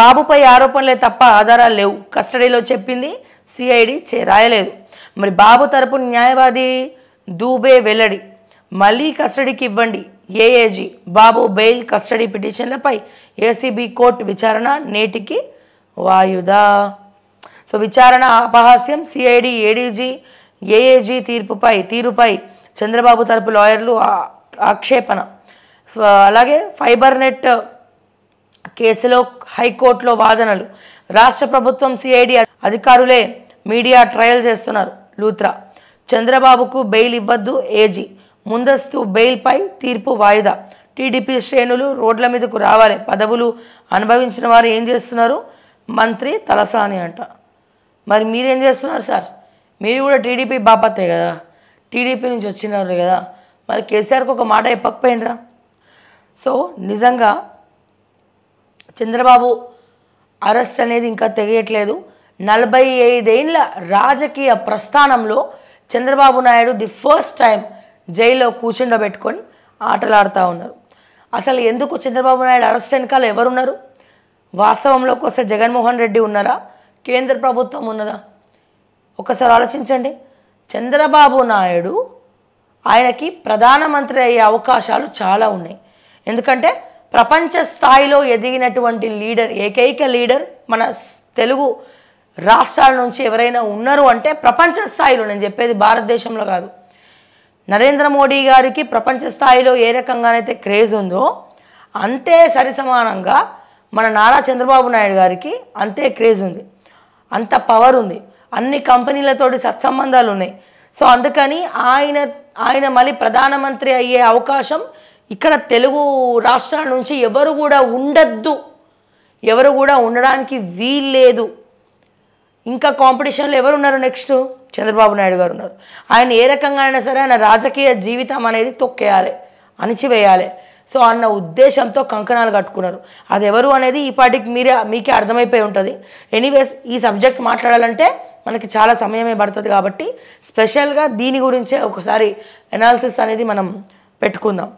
బాబుపై ఆరోపణలే తప్ప ఆధారాలు లేవు కస్టడీలో చెప్పింది సిఐడి రాయలేదు మరి బాబు తరపు న్యాయవాది దూబే వెల్లడి మళ్ళీ కస్టడీకి ఇవ్వండి ఏఏజీ బాబు బెయిల్ కస్టడీ పిటిషన్లపై ఏసీబీ కోర్టు విచారణ నేటికి వాయుదా సో విచారణ అపహాస్యం సిఐడి ఏడీజీ ఏఏజీ తీర్పుపై తీరుపై చంద్రబాబు తరపు లాయర్లు ఆక్షేపణ సో అలాగే ఫైబర్ నెట్ కేసులో హైకోర్టులో వాదనలు రాష్ట్ర ప్రభుత్వం సిఐడి అధికారులే మీడియా ట్రయల్ చేస్తున్నారు లూత్రా చంద్రబాబుకు బెయిల్ ఇవ్వద్దు ఏజీ ముందస్తు బెయిల్పై తీర్పు వాయిదా టీడీపీ శ్రేణులు రోడ్ల మీదకు రావాలి పదవులు అనుభవించిన వారు ఏం చేస్తున్నారు మంత్రి తలసాని అంట మరి మీరేం చేస్తున్నారు సార్ మీరు కూడా టీడీపీ బాపతే కదా టీడీపీ నుంచి వచ్చినారు కదా మరి కేసీఆర్కి ఒక మాట చెప్పకపోయినరా సో నిజంగా చంద్రబాబు అరెస్ట్ అనేది ఇంకా తెగేయట్లేదు నలభై ఐదేళ్ల రాజకీయ ప్రస్థానంలో Chandrababu Naidu the first time జైల్లో కూర్చుండబెట్టుకొని ఆటలాడుతూ ఉన్నారు అసలు ఎందుకు చంద్రబాబు నాయుడు అరెస్ట్ వెనకాల ఎవరున్నారు వాస్తవంలోకి వస్తే జగన్మోహన్ రెడ్డి ఉన్నారా కేంద్ర ప్రభుత్వం ఉన్నదా ఒకసారి ఆలోచించండి చంద్రబాబు నాయుడు ఆయనకి ప్రధానమంత్రి అయ్యే అవకాశాలు చాలా ఉన్నాయి ఎందుకంటే ప్రపంచ స్థాయిలో ఎదిగినటువంటి లీడర్ ఏకైక లీడర్ మన తెలుగు రాష్ట్రాల నుంచి ఎవరైనా ఉన్నారు అంటే ప్రపంచ స్థాయిలో నేను చెప్పేది భారతదేశంలో కాదు నరేంద్ర మోడీ గారికి ప్రపంచ స్థాయిలో ఏ రకంగానైతే క్రేజ్ ఉందో అంతే సరిసమానంగా మన నారా చంద్రబాబు నాయుడు గారికి అంతే క్రేజ్ ఉంది అంత పవర్ ఉంది అన్ని కంపెనీలతోటి సత్సంబంధాలు ఉన్నాయి సో అందుకని ఆయన ఆయన మళ్ళీ ప్రధానమంత్రి అయ్యే అవకాశం ఇక్కడ తెలుగు రాష్ట్రాల నుంచి ఎవరు కూడా ఉండద్దు ఎవరు కూడా ఉండడానికి వీల్లేదు ఇంకా కాంపిటీషన్లో ఎవరున్నారు నెక్స్ట్ చంద్రబాబు నాయుడు గారు ఉన్నారు ఆయన ఏ రకంగా అయినా సరే ఆయన రాజకీయ జీవితం అనేది తొక్కేయాలి అణిచివేయాలి సో అన్న ఉద్దేశంతో కంకణాలు కట్టుకున్నారు అది ఎవరు అనేది ఈ పాటికి మీరే మీకే అర్థమైపోయి ఉంటుంది ఎనీవేస్ ఈ సబ్జెక్ట్ మాట్లాడాలంటే మనకి చాలా సమయమే పడుతుంది కాబట్టి స్పెషల్గా దీని గురించే ఒకసారి ఎనాలిసిస్ అనేది మనం పెట్టుకుందాం